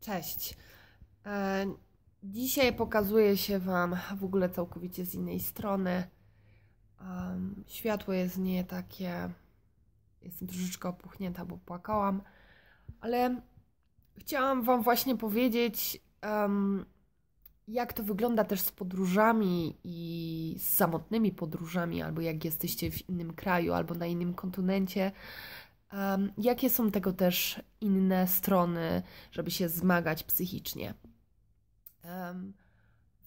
Cześć. E, dzisiaj pokazuje się Wam w ogóle całkowicie z innej strony. Światło jest nie takie. Jestem troszeczkę opuchnięta, bo płakałam, ale chciałam Wam właśnie powiedzieć, jak to wygląda też z podróżami i z samotnymi podróżami, albo jak jesteście w innym kraju, albo na innym kontynencie, Um, jakie są tego też inne strony, żeby się zmagać psychicznie? Um,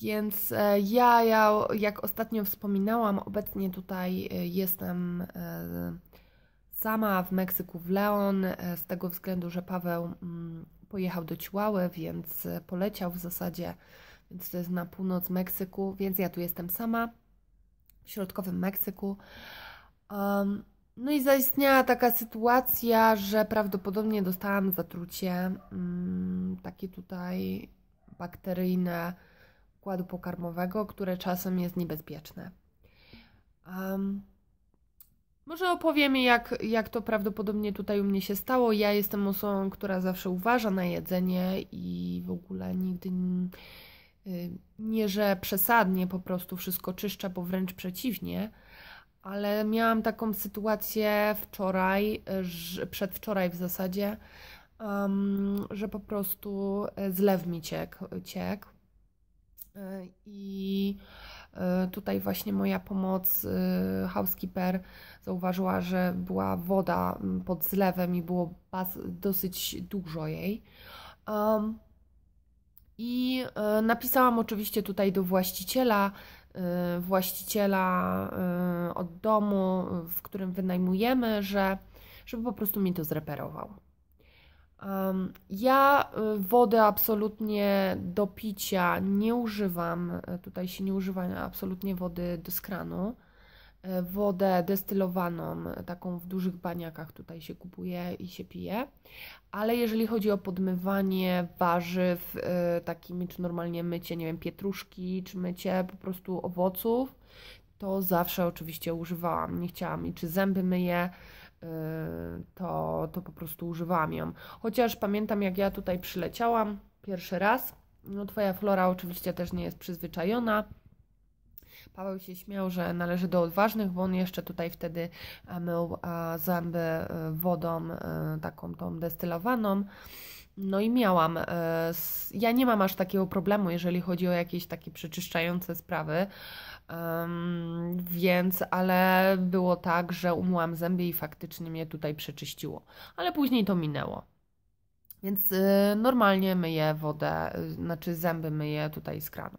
więc e, ja, ja, jak ostatnio wspominałam, obecnie tutaj e, jestem e, sama w Meksyku, w Leon, z tego względu, że Paweł mm, pojechał do Ciłały, więc poleciał w zasadzie, więc to jest na północ Meksyku, więc ja tu jestem sama w środkowym Meksyku. Um, no i zaistniała taka sytuacja, że prawdopodobnie dostałam zatrucie mm, takie tutaj bakteryjne układu pokarmowego, które czasem jest niebezpieczne. Um, może opowiem, jak, jak to prawdopodobnie tutaj u mnie się stało. Ja jestem osobą, która zawsze uważa na jedzenie i w ogóle nigdy y, nie, że przesadnie po prostu wszystko czyszczę, bo wręcz przeciwnie ale miałam taką sytuację wczoraj, przedwczoraj w zasadzie, um, że po prostu e, zlew mi ciekł. E, I e, tutaj właśnie moja pomoc housekeeper zauważyła, że była woda pod zlewem i było dosyć dużo jej. Um, i napisałam oczywiście tutaj do właściciela, Y, właściciela y, od domu, w którym wynajmujemy, że, żeby po prostu mi to zreperował. Ja y, wody absolutnie do picia nie używam. Tutaj się nie używa absolutnie wody do skranu. E, wodę destylowaną, e, taką w dużych baniakach tutaj się kupuje i się pije. Ale jeżeli chodzi o podmywanie warzyw e, takimi, czy normalnie mycie, nie wiem, pietruszki, czy mycie po prostu owoców, to zawsze oczywiście używałam. Nie chciałam i czy zęby myję, to, to po prostu używałam ją. Chociaż pamiętam, jak ja tutaj przyleciałam pierwszy raz, no Twoja flora oczywiście też nie jest przyzwyczajona, Paweł się śmiał, że należy do odważnych, bo on jeszcze tutaj wtedy mył zęby e, wodą e, taką tą destylowaną. No i miałam. E, ja nie mam aż takiego problemu, jeżeli chodzi o jakieś takie przeczyszczające sprawy. więc, ale było tak, że umyłam zęby i faktycznie mnie tutaj przeczyściło. Ale później to minęło. Więc normalnie myję wodę, znaczy zęby myję tutaj z kranu.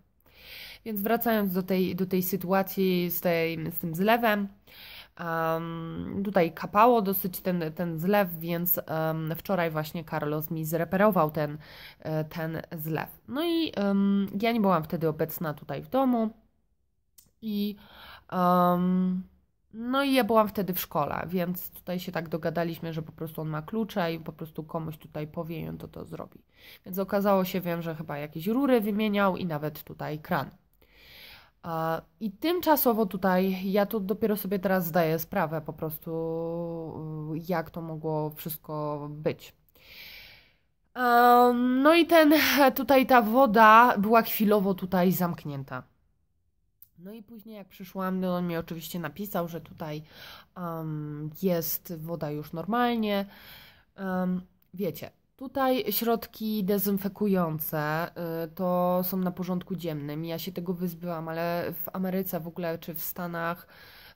Więc wracając do tej, do tej sytuacji z, tej, z tym zlewem, Um, tutaj kapało dosyć ten, ten zlew, więc um, wczoraj właśnie Carlos mi zreperował ten, e, ten zlew. No i um, ja nie byłam wtedy obecna tutaj w domu i no i ja byłam wtedy w szkole, więc tutaj się tak dogadaliśmy, że po prostu on ma klucze i po prostu komuś tutaj powie i on to to zrobi. Więc okazało się, wiem, że chyba jakieś rury wymieniał i nawet tutaj kran. I tymczasowo tutaj, ja to dopiero sobie teraz zdaję sprawę po prostu, y, jak to mogło wszystko być. No i ten, tutaj ta woda była chwilowo tutaj zamknięta. No i później jak przyszłam, no on mi oczywiście napisał, że tutaj um, jest woda już normalnie. Um, wiecie, Tutaj środki dezynfekujące y, to są na porządku dziennym. Ja się tego wyzbyłam, ale w Ameryce w ogóle czy w Stanach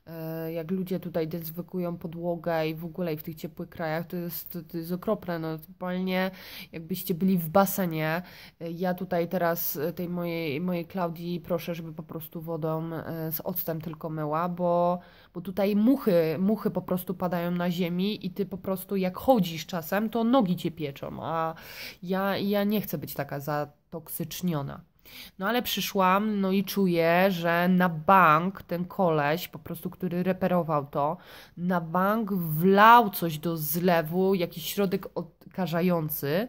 E, jak ludzie tutaj dezwykują podłogę i w ogóle i w tych ciepłych krajach, to jest, to jest okropne. No, totalnie jakbyście byli w basenie. E, ja tutaj teraz e, tej mojej, mojej Klaudii proszę, żeby po prostu wodą z octem tylko myła, bo, bo tutaj muchy, muchy po prostu padają na ziemi i ty po prostu jak chodzisz czasem, to nogi cię pieczą, a ja, ja nie chcę być taka zatoksyczniona. No ale przyszłam, no i czuję, że na bank ten koleś, po prostu, który reperował to, na bank wlał coś do zlewu, jakiś środek odkażający,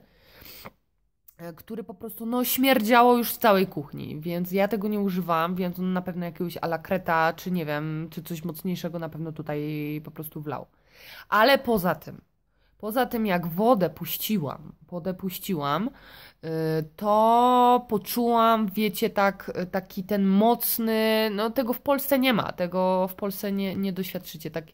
e, który po prostu, no śmierdziało już w całej kuchni, więc ja tego nie używam, więc on na pewno jakiegoś alakreta, czy nie wiem, czy coś mocniejszego na pewno tutaj po prostu wlał. Ale poza tym, Poza tym, jak wodę puściłam, wodę puściłam, y, to poczułam, wiecie, tak, taki ten mocny, no tego w Polsce nie ma, tego w Polsce nie, nie doświadczycie, tak,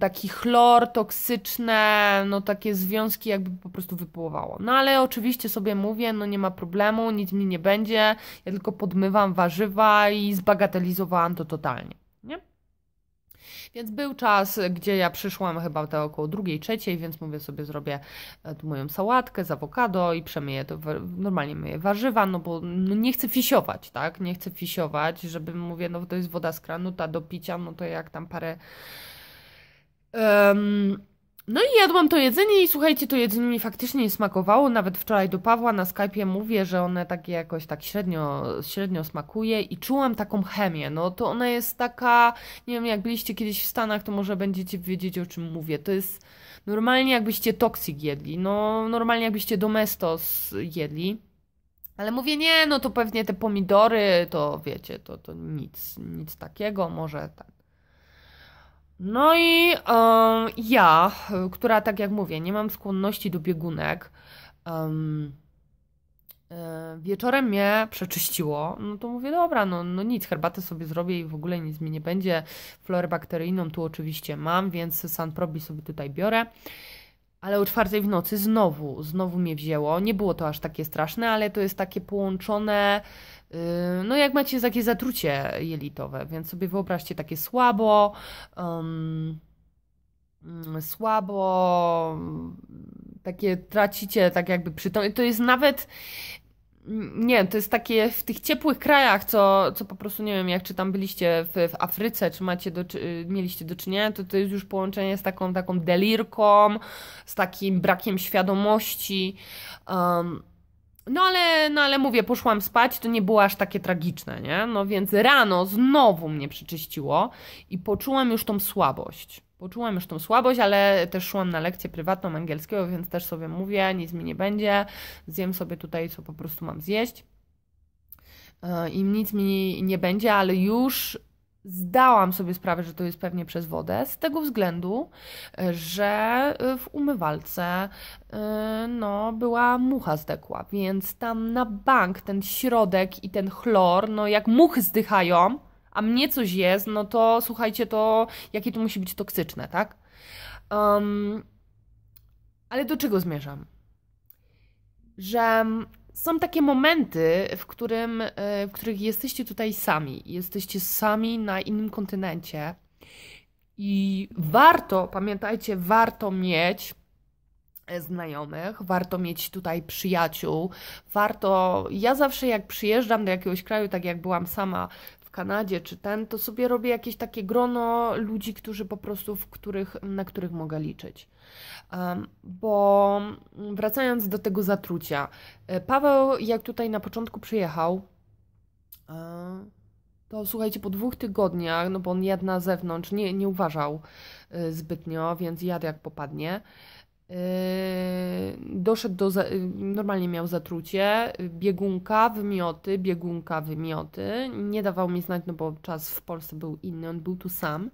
taki chlor, toksyczne, no takie związki jakby po prostu wypływało. No ale oczywiście sobie mówię, no nie ma problemu, nic mi nie będzie, ja tylko podmywam warzywa i zbagatelizowałam to totalnie. Więc był czas, gdzie ja przyszłam chyba te około drugiej, trzeciej, więc mówię sobie, zrobię e, tu moją sałatkę z awokado i przemyję to, normalnie myję warzywa, no bo no nie chcę fisiować, tak? Nie chcę fisiować, żeby mówię, no to jest woda z kranu, ta do picia, no to jak tam parę... Um, no i jadłam to jedzenie i słuchajcie, to jedzenie mi faktycznie nie smakowało. Nawet wczoraj do Pawła na Skype'ie mówię, że one takie jakoś tak średnio, średnio smakuje i czułam taką chemię. No to ona jest taka, nie wiem, jak byliście kiedyś w Stanach, to może będziecie wiedzieć o czym mówię. To jest normalnie jakbyście toksik jedli, no normalnie jakbyście domestos jedli. Ale mówię, nie, no to pewnie te pomidory, to wiecie, to, to nic, nic takiego, może tak no i um, ja, która tak jak mówię, nie mam skłonności do biegunek, um, wieczorem mnie przeczyściło, no to mówię, dobra, no, no nic, herbatę sobie zrobię i w ogóle nic mi nie będzie. Florę bakteryjną tu oczywiście mam, więc Sanprobi sobie tutaj biorę. Ale o czwartej w nocy znowu, znowu mnie wzięło. Nie było to aż takie straszne, ale to jest takie połączone no, jak macie takie zatrucie jelitowe, więc sobie wyobraźcie takie słabo, um, słabo, takie tracicie, tak jakby przytomność. To jest nawet, mm, nie, to jest takie w tych ciepłych krajach, co, co po prostu nie wiem, jak czy tam byliście w, w Afryce, czy macie do, mieliście do czynienia, to to jest już połączenie z taką taką delirką, z takim brakiem świadomości. Um, no ale, no ale mówię, poszłam spać, to nie było aż takie tragiczne, nie? No więc rano znowu mnie przyczyściło i poczułam już tą słabość. Poczułam już tą słabość, ale też szłam na lekcję prywatną angielskiego, więc też sobie mówię, nic mi nie będzie, zjem sobie tutaj, co po prostu mam zjeść. E, I nic mi nie będzie, ale już zdałam sobie sprawę, że to jest pewnie przez wodę, z tego względu, e, że e, w umywalce e, no, była mucha zdekła, więc tam na bank ten środek i ten chlor, no jak muchy zdychają, a mnie coś jest, no to słuchajcie, to jakie to musi być toksyczne, tak? Um, ale do czego zmierzam? Że są takie momenty, w, którym, e, w których jesteście tutaj sami, jesteście sami na innym kontynencie i warto, pamiętajcie, warto mieć e, znajomych, warto mieć tutaj przyjaciół, warto. Ja zawsze jak przyjeżdżam do jakiegoś kraju, tak jak byłam sama Kanadzie czy ten, to sobie robię jakieś takie grono ludzi, którzy po prostu, w których, na których mogę liczyć. bo wracając do tego zatrucia, e, Paweł, jak tutaj na początku przyjechał, e, to słuchajcie, po dwóch tygodniach, no bo on jadł na zewnątrz, nie, nie uważał e, zbytnio, więc jadł jak popadnie. Yy, doszedł do. Yy, normalnie miał zatrucie, yy, biegunka, wymioty, biegunka, wymioty. Nie dawał mi znać, no bo czas w Polsce był inny, on był tu sam.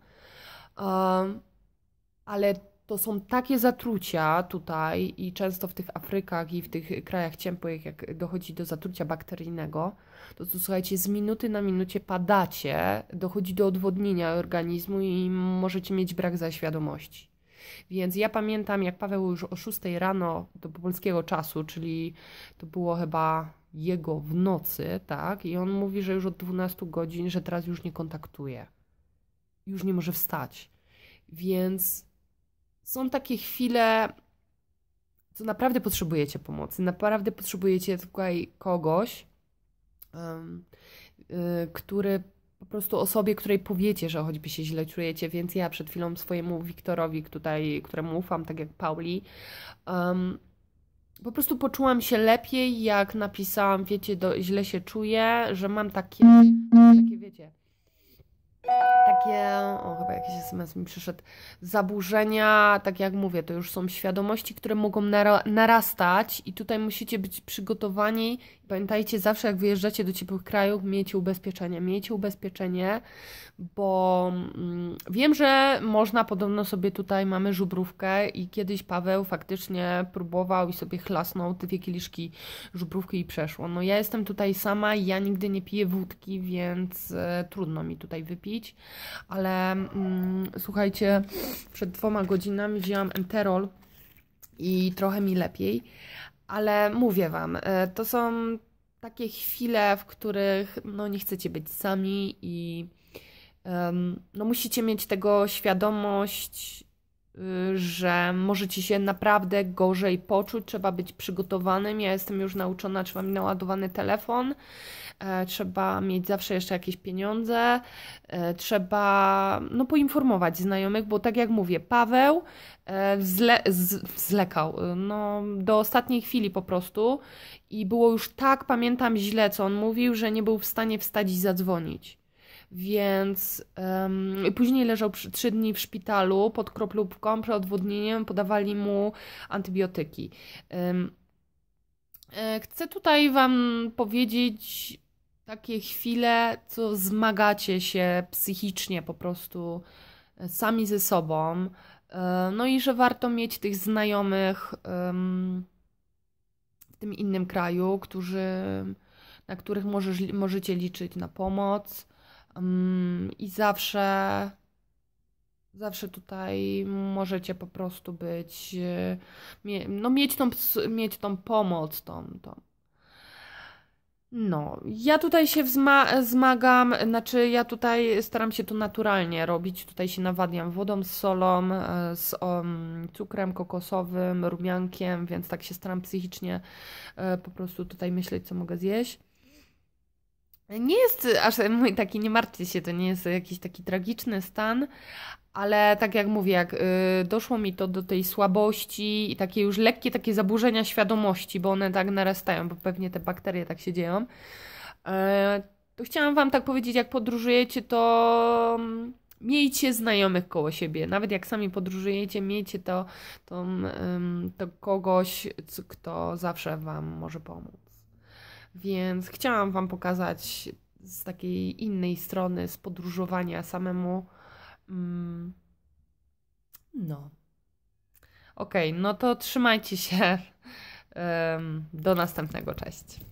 Um, ale to są takie zatrucia tutaj i często w tych Afrykach i w tych krajach ciepłych, jak dochodzi do zatrucia bakteryjnego, to tu słuchajcie, z minuty na minucie padacie, dochodzi do odwodnienia organizmu i możecie mieć brak zaświadomości. Więc ja pamiętam, jak Paweł już o 6 rano do polskiego czasu, czyli to było chyba jego w nocy, tak? I on mówi, że już od 12 godzin, że teraz już nie kontaktuje. Już nie może wstać. Więc są takie chwile, co naprawdę potrzebujecie pomocy. Naprawdę potrzebujecie tutaj kogoś, um, który po prostu osobie, której powiecie, że choćby się źle czujecie, więc ja przed chwilą swojemu Wiktorowi, tutaj, któremu ufam, tak jak Pauli, um, po prostu poczułam się lepiej, jak napisałam, wiecie, do, źle się czuję, że mam takie, takie wiecie, takie, o chyba jakiś SMS mi przyszedł, zaburzenia, tak jak mówię, to już są świadomości, które mogą narastać i tutaj musicie być przygotowani. Pamiętajcie zawsze, jak wyjeżdżacie do ciepłych krajów, miejcie ubezpieczenie, miejcie ubezpieczenie, bo mm, wiem, że można podobno sobie tutaj, mamy żubrówkę i kiedyś Paweł faktycznie próbował i sobie chlasnął te dwie kieliszki żubrówki i przeszło. No ja jestem tutaj sama, ja nigdy nie piję wódki, więc e, trudno mi tutaj wypić pić, ale mm, słuchajcie, przed dwoma godzinami wzięłam enterol i trochę mi lepiej, ale mówię Wam, e, to są takie chwile, w których no, nie chcecie być sami i no, musicie mieć tego świadomość Y, że możecie się naprawdę gorzej poczuć, trzeba być przygotowanym. Ja jestem już nauczona, trzeba mieć naładowany telefon, e, trzeba mieć zawsze jeszcze jakieś pieniądze, e, trzeba no, poinformować znajomych, bo tak jak mówię, Paweł e, zle, z, zlekał no, do ostatniej chwili po prostu i było już tak, pamiętam źle, co on mówił, że nie był w stanie wstać i zadzwonić. Więc um, później leżał przy, trzy dni w szpitalu pod kroplówką, przed odwodnieniem, podawali mu antybiotyki. Um, chcę tutaj Wam powiedzieć takie chwile, co zmagacie się psychicznie po prostu e, sami ze sobą. E, no i że warto mieć tych znajomych w tym innym kraju, którzy, na których możesz, możecie liczyć na pomoc. I zawsze, zawsze tutaj możecie po prostu być, y, no mieć tą, mieć tą pomoc, tą, tą. No, ja tutaj się zmagam, znaczy ja tutaj staram się to naturalnie robić. Tutaj się nawadniam wodą z solą, y, z um, cukrem kokosowym, rumiankiem, więc tak się staram psychicznie y, po prostu tutaj myśleć, co mogę zjeść. Nie jest aż mój taki, nie martwcie się, to nie jest jakiś taki tragiczny stan, ale tak jak mówię, jak y, doszło mi to do tej słabości i takie już lekkie takie zaburzenia świadomości, bo one tak narastają, bo pewnie te bakterie tak się dzieją, y, to chciałam Wam tak powiedzieć, jak podróżujecie, to mm, miejcie znajomych koło siebie. Nawet jak sami podróżujecie, miejcie to, to, to kogoś, kto zawsze Wam może pomóc. Więc chciałam Wam pokazać z takiej innej strony, z podróżowania samemu. Mm. No. Okej, okay, no to trzymajcie się. Do następnego, cześć.